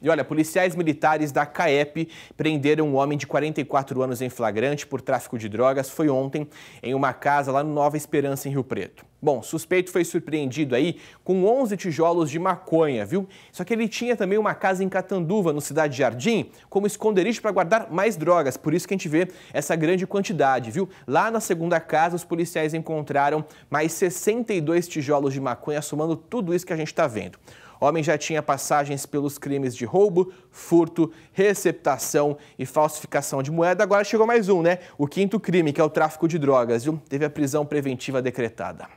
E olha, policiais militares da CAEP prenderam um homem de 44 anos em flagrante por tráfico de drogas. Foi ontem em uma casa lá no Nova Esperança, em Rio Preto. Bom, suspeito foi surpreendido aí com 11 tijolos de maconha, viu? Só que ele tinha também uma casa em Catanduva, no Cidade Jardim, como esconderijo para guardar mais drogas. Por isso que a gente vê essa grande quantidade, viu? Lá na segunda casa, os policiais encontraram mais 62 tijolos de maconha, somando tudo isso que a gente está vendo. O homem já tinha passagens pelos crimes de roubo, furto, receptação e falsificação de moeda. Agora chegou mais um, né? O quinto crime, que é o tráfico de drogas, viu? Teve a prisão preventiva decretada.